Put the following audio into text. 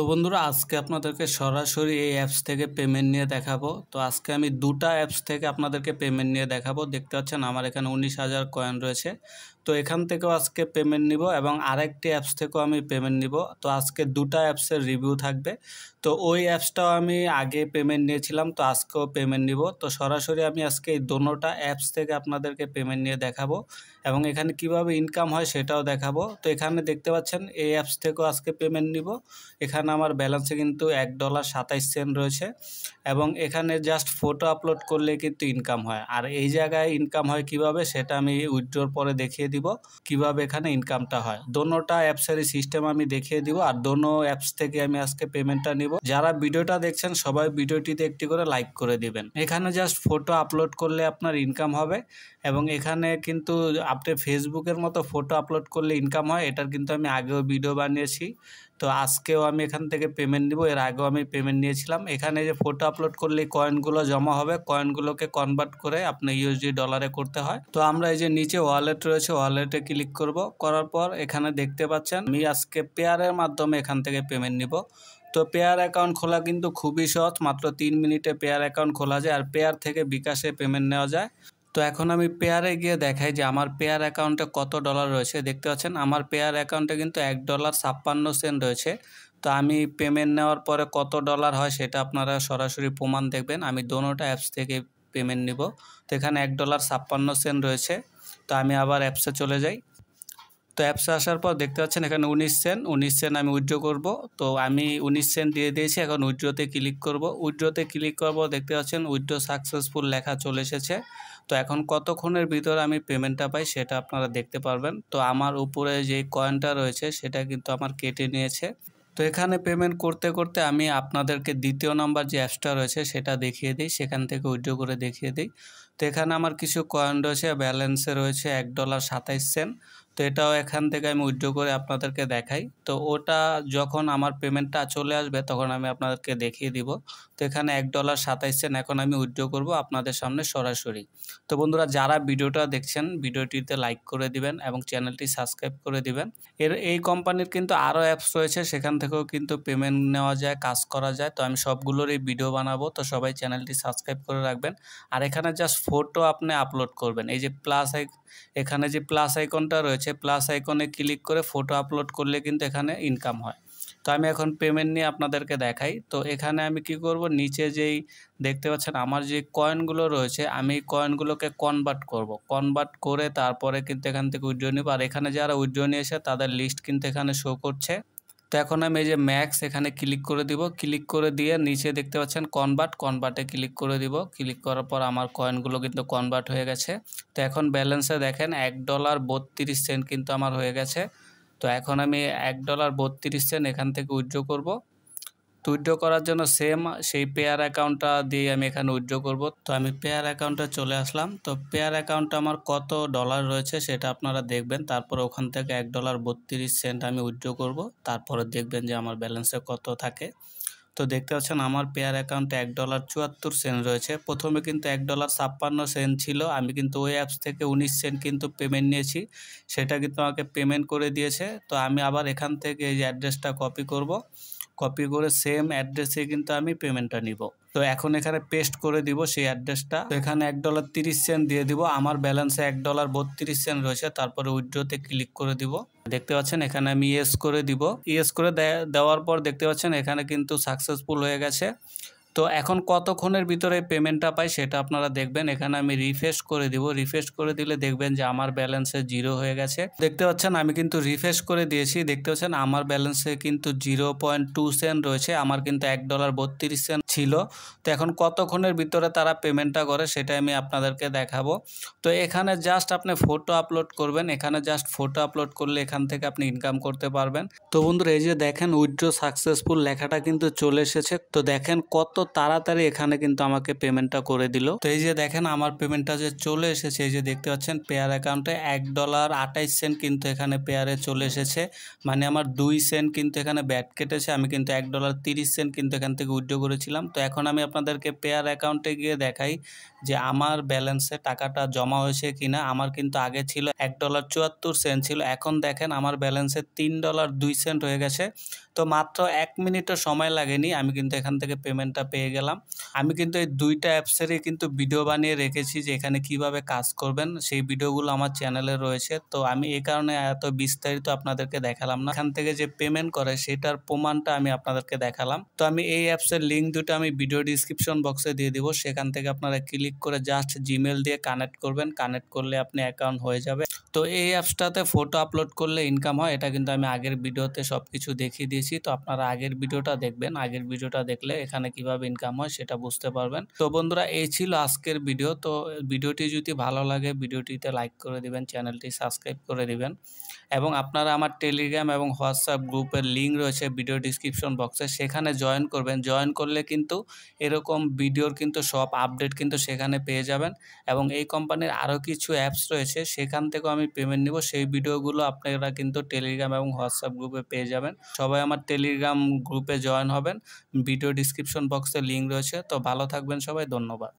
তো বন্ধুরা আজকে আপনাদেরকে সরাসরি এই অ্যাপস থেকে পেমেন্ট নিয়ে দেখাবো তো আজকে আমি দুটা অ্যাপস থেকে আপনাদেরকে পেমেন্ট নিয়ে দেখাবো দেখতে পাচ্ছেন আমার এখানে উনিশ হাজার কয়েন রয়েছে তো এখান থেকেও আজকে পেমেন্ট নিব এবং আরেকটি অ্যাপস থেকেও আমি পেমেন্ট নিব তো আজকে দুটা অ্যাপসের রিভিউ থাকবে তো ওই অ্যাপসটাও আমি আগে পেমেন্ট নিয়েছিলাম তো আজকেও পেমেন্ট নিব তো সরাসরি আমি আজকে এই দোনোটা অ্যাপস থেকে আপনাদেরকে পেমেন্ট নিয়ে দেখাবো এবং এখানে কিভাবে ইনকাম হয় সেটাও দেখাবো তো এখানে দেখতে পাচ্ছেন এই অ্যাপস থেকেও আজকে পেমেন্ট নিব এখানে আমার ব্যালেন্সে কিন্তু এক ডলার সাতাইশ সেন্ট রয়েছে এবং এখানে জাস্ট ফটো আপলোড করলে কিন্তু ইনকাম হয় আর এই জায়গায় ইনকাম হয় কিভাবে সেটা আমি উইথড্রোর পরে দেখিয়ে দিব কিভাবে এখানে ইনকামটা হয় দোনোটা অ্যাপসেরই সিস্টেম আমি দেখিয়ে দিব আর দোনো অ্যাপস থেকে আমি আজকে পেমেন্টটা নিব দিব যারা ভিডিওটা দেখছেন সবাই ভিডিওটিতে একটি করে লাইক করে দিবেন এখানে জাস্ট ফটো আপলোড করলে আপনার ইনকাম হবে এবং এখানে কিন্তু আপনি ফেসবুকের মতো ফটো আপলোড করলে ইনকাম হয় এটার কিন্তু আমি আগেও ভিডিও বানিয়েছি তো আজকেও আমি এখান থেকে পেমেন্ট দিব এর আগেও আমি পেমেন্ট নিয়েছিলাম এখানে যে ফটো আপলোড করলে কয়েনগুলো জমা হবে কয়েনগুলোকে কনভার্ট করে আপনি ইউএসডি ডলারে করতে হয় তো আমরা এই যে নিচে ওয়ালেট রয়েছে ওয়ালেটে ক্লিক করব করার পর এখানে দেখতে পাচ্ছেন আমি আজকে পেয়ারের মাধ্যমে এখান থেকে পেমেন্ট নিব তো পেয়ার অ্যাকাউন্ট খোলা কিন্তু খুবই সহজ মাত্র তিন মিনিটে পেয়ার অ্যাকাউন্ট খোলা যায় আর পেয়ার থেকে বিকাশে পেমেন্ট নেওয়া যায় তো এখন আমি পেয়ারে গিয়ে দেখাই যে আমার পেয়ার অ্যাকাউন্টে কত ডলার রয়েছে দেখতে পাচ্ছেন আমার পেয়ার অ্যাকাউন্টে কিন্তু এক ডলার ছাপ্পান্ন সেন্ট রয়েছে তো আমি পেমেন্ট নেওয়ার পরে কত ডলার হয় সেটা আপনারা সরাসরি প্রমাণ দেখবেন আমি দোনোটা অ্যাপস থেকে পেমেন্ট নিব তো এখানে এক ডলার ছাপ্পান্ন সেন্ট রয়েছে তো আমি আবার অ্যাপসে চলে যাই তো অ্যাপসে আসার পর দেখতে পাচ্ছেন এখানে উনিশ সেন্ট উনিশ সেন্ট আমি উইড্রো করব তো আমি উনিশ সেন্ট দিয়ে দিয়েছি এখন উইড্রোতে ক্লিক করব উইড্রোতে ক্লিক করব দেখতে পাচ্ছেন উইড্রো সাকসেসফুল লেখা চলে এসেছে তো এখন কতক্ষণের ভিতরে আমি পেমেন্টটা পাই সেটা আপনারা দেখতে পারবেন তো আমার উপরে যে কয়েনটা রয়েছে সেটা কিন্তু আমার কেটে নিয়েছে তো এখানে পেমেন্ট করতে করতে আমি আপনাদেরকে দ্বিতীয় নাম্বার যে অ্যাপসটা রয়েছে সেটা দেখিয়ে দিই সেখান থেকে উইড্রো করে দেখিয়ে দিই তো এখানে আমার কিছু কয়েন রয়েছে ব্যালেন্সে রয়েছে এক ডলার সাতাইশ সেন্ট তো এটাও এখান থেকে আমি উইড্রো করে আপনাদেরকে দেখাই তো ওটা যখন আমার পেমেন্টটা চলে আসবে তখন আমি আপনাদেরকে দেখিয়ে দিব তো এখানে এক ডলার সাতাইশ সেন্ট এখন আমি উইড্রো করব আপনাদের সামনে সরাসরি তো বন্ধুরা যারা ভিডিওটা দেখছেন ভিডিওটিতে লাইক করে দিবেন এবং চ্যানেলটি সাবস্ক্রাইব করে দিবেন এর এই কোম্পানির কিন্তু আরও অ্যাপস রয়েছে সেখান থেকেও কিন্তু পেমেন্ট নেওয়া যায় কাজ করা যায় তো আমি সবগুলোরই ভিডিও বানাবো তো সবাই চ্যানেলটি সাবস্ক্রাইব করে রাখবেন আর এখানে জাস্ট ফটো আপনি আপলোড করবেন এই যে প্লাস এখানে যে প্লাস আইকনটা রয়েছে আছে প্লাস আইকনে ক্লিক করে ফটো আপলোড করলে কিন্তু এখানে ইনকাম হয় তো আমি এখন পেমেন্ট নিয়ে আপনাদেরকে দেখাই তো এখানে আমি কি করব নিচে যেই দেখতে পাচ্ছেন আমার যে কয়েনগুলো রয়েছে আমি কয়েনগুলোকে কনভার্ট করব কনভার্ট করে তারপরে কিন্তু এখান থেকে উজ্জয় নিব আর এখানে যারা উজ্জয় নিয়ে এসে তাদের লিস্ট কিন্তু এখানে শো করছে তো এখন আমি এই যে ম্যাক্স এখানে ক্লিক করে দিব ক্লিক করে দিয়ে নিচে দেখতে পাচ্ছেন কনভার্ট কনভার্টে ক্লিক করে দিব ক্লিক করার পর আমার কয়েনগুলো কিন্তু কনভার্ট হয়ে গেছে তো এখন ব্যালেন্সে দেখেন এক ডলার বত্রিশ সেন্ট কিন্তু আমার হয়ে গেছে তো এখন আমি এক ডলার বত্রিশ সেন্ট এখান থেকে উইথড্র করব তো উইড্রো করার জন্য সেম সেই পেয়ার অ্যাকাউন্টটা দিয়ে আমি এখানে উইড্রো করব তো আমি পেয়ার অ্যাকাউন্টে চলে আসলাম তো পেয়ার অ্যাকাউন্টে আমার কত ডলার রয়েছে সেটা আপনারা দেখবেন তারপর ওখান থেকে এক ডলার বত্রিশ সেন্ট আমি উইড্রো করব তারপরে দেখবেন যে আমার ব্যালেন্সে কত থাকে তো দেখতে পাচ্ছেন আমার পেয়ার অ্যাকাউন্টে এক ডলার চুয়াত্তর সেন্ট রয়েছে প্রথমে কিন্তু এক ডলার ছাপ্পান্ন সেন্ট ছিল আমি কিন্তু ওই অ্যাপস থেকে উনিশ সেন্ট কিন্তু পেমেন্ট নিয়েছি সেটা কিন্তু আমাকে পেমেন্ট করে দিয়েছে তো আমি আবার এখান থেকে এই অ্যাড্রেসটা কপি করব কপি করে সেম অ্যাড্রেসে কিন্তু আমি পেমেন্টটা নিব তো এখন এখানে পেস্ট করে দিব সেই অ্যাড্রেসটা তো এখানে এক ডলার তিরিশ সেন্ট দিয়ে দিব আমার ব্যালেন্সে এক ডলার বত্রিশ সেন্ট রয়েছে তারপরে উইড্রোতে ক্লিক করে দিব দেখতে পাচ্ছেন এখানে আমি ইয়েস করে দিব ইয়েস করে দেওয়ার পর দেখতে পাচ্ছেন এখানে কিন্তু সাকসেসফুল হয়ে গেছে তো এখন কতক্ষণের ভিতরে পেমেন্টটা পাই সেটা আপনারা দেখবেন এখানে আমি রিফ্রেশ করে দিব রিফ্রেশ করে দিলে দেখবেন যে আমার ব্যালেন্সে জিরো হয়ে গেছে দেখতে পাচ্ছেন আমি কিন্তু রিফ্রেশ করে দিয়েছি দেখতে পাচ্ছেন আমার ব্যালেন্সে কিন্তু জিরো পয়েন্ট টু সেন্ট রয়েছে আমার কিন্তু এক ডলার বত্রিশ সেন্ট ছিল তো এখন কতক্ষণের ভিতরে তারা পেমেন্টটা করে সেটা আমি আপনাদেরকে দেখাবো তো এখানে জাস্ট আপনি ফটো আপলোড করবেন এখানে জাস্ট ফটো আপলোড করলে এখান থেকে আপনি ইনকাম করতে পারবেন তো বন্ধুরা এই যে দেখেন উইথড্র সাকসেসফুল লেখাটা কিন্তু চলে এসেছে তো দেখেন কত তাড়াতাড়ি এখানে কিন্তু আমাকে পেমেন্টটা করে দিল তো এই যে দেখেন আমার পেমেন্টটা যে চলে এসেছে এই যে দেখতে পাচ্ছেন পেয়ার অ্যাকাউন্টে এক ডলার আঠাইশ সেন্ট কিন্তু এখানে পেয়ারে চলে এসেছে মানে আমার দুই সেন্ট কিন্তু এখানে ব্যাট কেটেছে আমি কিন্তু এক ডলার তিরিশ সেন্ট কিন্তু এখান থেকে উইথড্র করেছিলাম তো এখন আমি আপনাদেরকে পেয়ার অ্যাকাউন্টে গিয়ে দেখাই যে আমার ব্যালেন্সে টাকাটা জমা হয়েছে কিনা আমার কিন্তু আগে ছিল এক ডলার চুয়াত্তর সেন্ট ছিল এখন দেখেন আমার ব্যালেন্সে তিন ডলার দুই সেন্ট হয়ে গেছে তো মাত্র এক মিনিটও সময় লাগেনি আমি কিন্তু এখান থেকে পেমেন্টটা পেয়ে গেলাম আমি কিন্তু এই দুইটা অ্যাপসেরই কিন্তু ভিডিও বানিয়ে রেখেছি যে এখানে কিভাবে কাজ করবেন সেই ভিডিওগুলো আমার চ্যানেলে রয়েছে তো আমি এই কারণে এত বিস্তারিত আপনাদেরকে দেখালাম না এখান থেকে যে পেমেন্ট করে সেটার প্রমাণটা আমি আপনাদেরকে দেখালাম তো আমি এই অ্যাপসের লিঙ্ক দুটো আমি ভিডিও ডিসক্রিপশন বক্সে দিয়ে দিব সেখান থেকে আপনারা ক্লিক করে জাস্ট জিমেল দিয়ে কানেক্ট করবেন কানেক্ট করলে আপনি অ্যাকাউন্ট হয়ে যাবে তো এই অ্যাপসটাতে ফটো আপলোড করলে ইনকাম হয় এটা কিন্তু আমি আগের ভিডিওতে সব কিছু দেখিয়ে দিয়েছি দিয়েছি তো আপনারা আগের ভিডিওটা দেখবেন আগের ভিডিওটা দেখলে এখানে কিভাবে ইনকাম হয় সেটা বুঝতে পারবেন তো বন্ধুরা এই ছিল আজকের ভিডিও তো ভিডিওটি যদি ভালো লাগে ভিডিওটিতে লাইক করে দিবেন চ্যানেলটি সাবস্ক্রাইব করে দিবেন এবং আপনারা আমার টেলিগ্রাম এবং হোয়াটসঅ্যাপ গ্রুপের লিঙ্ক রয়েছে ভিডিও ডিসক্রিপশন বক্সে সেখানে জয়েন করবেন জয়েন করলে কিন্তু এরকম ভিডিওর কিন্তু সব আপডেট কিন্তু সেখানে পেয়ে যাবেন এবং এই কোম্পানির আরও কিছু অ্যাপস রয়েছে সেখান থেকেও আমি পেমেন্ট নিব সেই ভিডিওগুলো আপনারা কিন্তু টেলিগ্রাম এবং হোয়াটসঅ্যাপ গ্রুপে পেয়ে যাবেন সবাই আমার আমার টেলিগ্রাম গ্রুপে জয়েন হবেন ভিডিও ডিসক্রিপশন বক্সে লিঙ্ক রয়েছে তো ভালো থাকবেন সবাই ধন্যবাদ